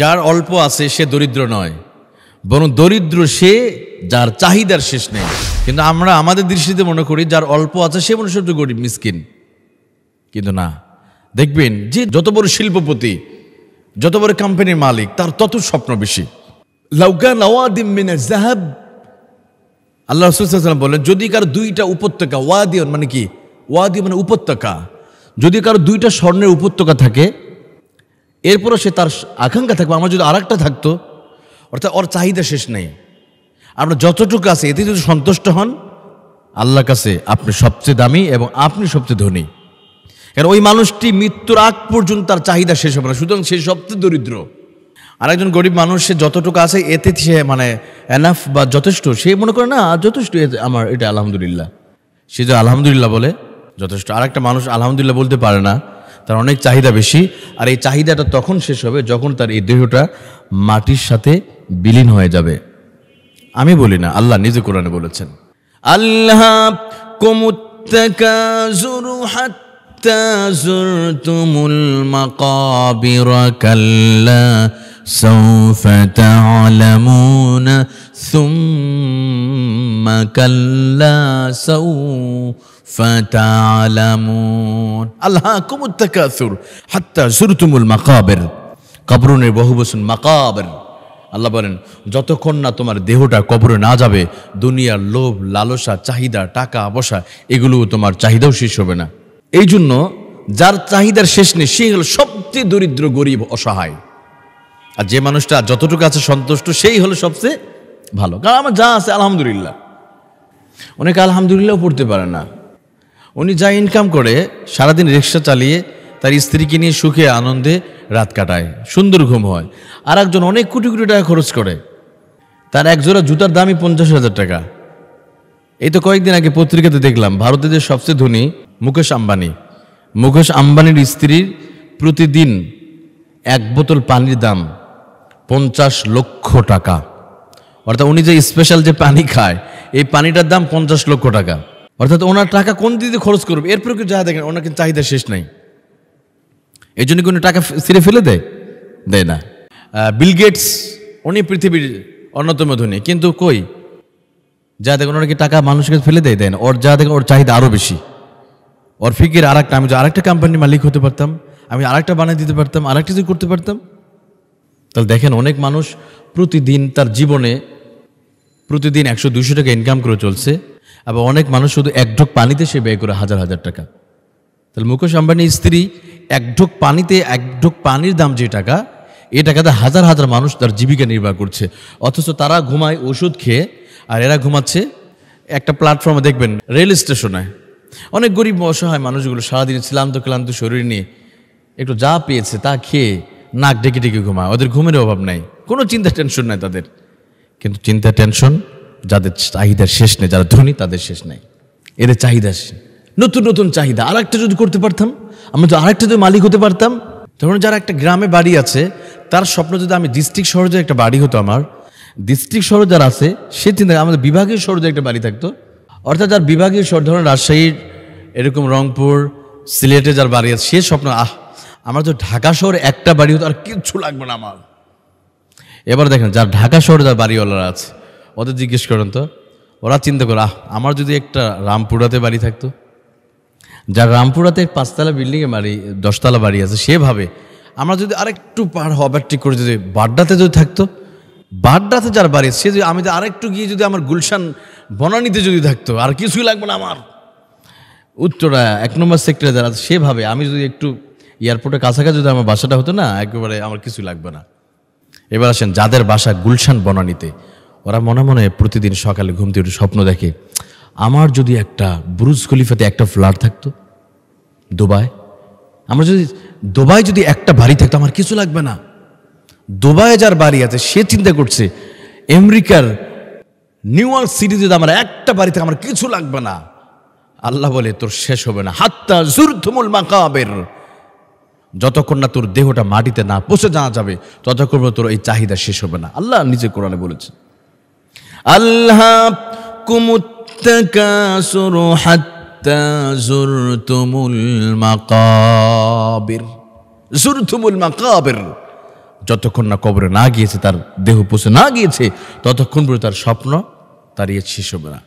যার অল্প আছে সে দরিদ্র নয় বরং দরিদ্র সে যার চাহিদার শেষ নেই কিন্তু আমরা আমাদের দৃষ্টিতে মনে করি যার অল্প আছে সে মনে সবচেয়ে গরিব মিসকিন কিন্তু না দেখবেন যে যত বড় শিল্পপতি যত বড় কোম্পানির মালিক তার তত স্বপ্ন বেশি মিনা আল্লাহ রসুলাম বলেন যদি কারো দুইটা উপত্যকা ওয়াদিয়ন মানে কি ওয়াদিয়ন মানে উপত্যকা যদি কারো দুইটা স্বর্ণের উপত্যকা থাকে এরপরও সে তার আকাঙ্ক্ষা থাকবে আমার যদি আর থাকতো অর্থাৎ ওর চাহিদা শেষ নেই আপনার যতটুকু আছে এতে যদি সন্তুষ্ট হন আল্লাহ কাছে আপনি সবচেয়ে দামি এবং আপনি সবচেয়ে ধনী কারণ ওই মানুষটি মৃত্যুর আগ পর্যন্ত তার চাহিদা শেষ হবে না সুতরাং সে সবচেয়ে দরিদ্র আর একজন গরিব মানুষ সে যতটুকু আছে এতে সে মানে এনাফ বা যথেষ্ট সে মনে করে না যথেষ্ট আমার এটা আলহামদুলিল্লাহ সে যে আলহামদুলিল্লাহ বলে যথেষ্ট আর একটা মানুষ আলহামদুলিল্লাহ বলতে পারে না তার অনেক চাহিদা বেশি আর এই চাহিদাটা তখন শেষ হবে যখন তার এই দেহটা মাটির সাথে বিলীন হয়ে যাবে আমি বলি না আল্লাহ নিজে কোরআনে বলেছেন আল্লাহ কমুত্তাকাজুরু কাল্লা ফাতালামুন আল্লাহ কুমুত তাকাসুর হাত্তা সুরতুমুল মাকাবের কবরনের বহু বসুন আল্লাহ বলেন যতক্ষণ না তোমার দেহটা কবরে না যাবে দুনিয়ার লোভ লালসা চাহিদা টাকা পয়সা এগুলোও তোমার চাহিদাও শেষ হবে না এই জন্য যার চাহিদার শেষ নেই সে হলো সবচেয়ে দরিদ্র গরিব অসহায় আর যে মানুষটা যতটুকু আছে সন্তুষ্ট সেই হলো সবচেয়ে ভালো কারণ আমার যা আছে আলহামদুলিল্লাহ অনেকে আলহামদুলিল্লাহ পড়তে পারে না উনি যা ইনকাম করে সারাদিন রিক্সা চালিয়ে তার স্ত্রীকে নিয়ে সুখে আনন্দে রাত কাটায় সুন্দর ঘুম হয় আর একজন অনেক কোটি কোটি টাকা খরচ করে তার একজোড়া জুতার দামই পঞ্চাশ হাজার টাকা এই তো কয়েকদিন আগে পত্রিকাতে দেখলাম ভারতের যে সবচেয়ে ধনী মুকেশ আম্বানি মুকেশ আম্বানির স্ত্রীর প্রতিদিন এক বোতল পানির দাম পঞ্চাশ লক্ষ টাকা অর্থাৎ উনি যে স্পেশাল যে পানি খায় এই পানিটার দাম পঞ্চাশ লক্ষ টাকা অর্থাৎ ওনার টাকা কোন দিতে খরচ করবে এরপরে কেউ যা দেখেন ওনার কিন্তু চাহিদা শেষ নাই এই জন্য কোনো টাকা ছিঁড়ে ফেলে দেয় দেয় না বিল গেটস উনি পৃথিবীর অন্যতম ধনী কিন্তু কই যা দেখেন ওনার কি টাকা মানুষকে ফেলে দেয় দেয় না ওর যা দেখেন ওর চাহিদা আরও বেশি ওর ফিকির আর একটা আমি যদি আরেকটা কোম্পানির মালিক হতে পারতাম আমি আরেকটা বানিয়ে দিতে পারতাম আরেকটা যদি করতে পারতাম তাহলে দেখেন অনেক মানুষ প্রতিদিন তার জীবনে প্রতিদিন একশো দুশো টাকা ইনকাম করে চলছে আবার অনেক মানুষ শুধু এক ঢোক পানিতে সে ব্যয় করে হাজার হাজার টাকা তাহলে মুকেশ আম্বানির স্ত্রী এক ঢোক পানিতে এক ঢোক পানির দাম যে টাকা এ টাকাতে হাজার হাজার মানুষ তার জীবিকা নির্বাহ করছে অথচ তারা ঘুমায় ওষুধ খেয়ে আর এরা ঘুমাচ্ছে একটা প্ল্যাটফর্মে দেখবেন রেল স্টেশনে অনেক গরিব অসহায় মানুষগুলো সারাদিন ক্লান্ত ক্লান্ত শরীর নিয়ে একটু যা পেয়েছে তা খেয়ে নাক ডেকে ডেকে ঘুমায় ওদের ঘুমের অভাব নাই কোনো চিন্তা টেনশন নাই তাদের কিন্তু চিন্তা টেনশন যাদের চাহিদার শেষ নেই যারা ধনী তাদের শেষ নেই এদের চাহিদা নতুন নতুন চাহিদা আর একটা যদি করতে পারতাম আমি তো আরেকটা যদি মালিক হতে পারতাম ধরুন যারা একটা গ্রামে বাড়ি আছে তার স্বপ্ন যদি আমি ডিস্ট্রিক্ট শহরে একটা বাড়ি হতো আমার ডিস্ট্রিক্ট শহরে যারা আছে সে চিন্তা আমাদের বিভাগীয় শহরে একটা বাড়ি থাকতো অর্থাৎ যার বিভাগীয় শহর ধরুন রাজশাহীর এরকম রংপুর সিলেটে যার বাড়ি আছে সে স্বপ্ন আহ আমার তো ঢাকা শহরে একটা বাড়ি হতো আর কিচ্ছু লাগবে না আমার এবার দেখেন যার ঢাকা শহরে যার বাড়িওয়ালারা আছে ওদের জিজ্ঞেস করেন তো ওরা চিন্তা করে আহ আমার যদি একটা রামপুরাতে বাড়ি থাকতো যার রামপুরাতে পাঁচতলা বিল্ডিংয়ে বাড়ি দশতলা বাড়ি আছে সে ভাবে আমরা যদি আরেকটু পার ঠিক করে যদি বাড্ডাতে যদি থাকতো বাড্ডাতে যার বাড়ি সে যদি আমি আরেকটু গিয়ে যদি আমার গুলশান বনানিতে যদি থাকতো আর কিছুই লাগবে না আমার উত্তরা এক নম্বর সেক্টরে যারা সেভাবে আমি যদি একটু এয়ারপোর্টের কাছাকাছি যদি আমার বাসাটা হতো না একেবারে আমার কিছুই লাগবে না এবার আসেন যাদের বাসা গুলশান বনানিতে ওরা মনে মনে প্রতিদিন সকালে ঘুম থেকে উঠে স্বপ্ন দেখে আমার যদি একটা ব্রুজ খলিফাতে একটা ফ্ল্যাট থাকতো দুবাই আমার যদি দুবাই যদি একটা বাড়ি থাকতো আমার কিছু লাগবে না দুবাইয়ে যার বাড়ি আছে সে চিন্তা করছে আমেরিকার নিউ ইয়র্ক সিটিতে আমার একটা বাড়িতে আমার কিছু লাগবে না আল্লাহ বলে তোর শেষ হবে না হাত্তা ধুমুল মাকাবের যতক্ষণ না তোর দেহটা মাটিতে না পচে জানা যাবে ততক্ষণ তোর এই চাহিদা শেষ হবে না আল্লাহ নিজে কোরআনে বলেছে ألهاكم التكاثر حتى زرتم المقابر زرتم المقابر যতক্ষণ না কবরে না গিয়েছে তার দেহ পুষে না গিয়েছে ততক্ষণ পরে তার স্বপ্ন তার ইয়ে শেষ হবে না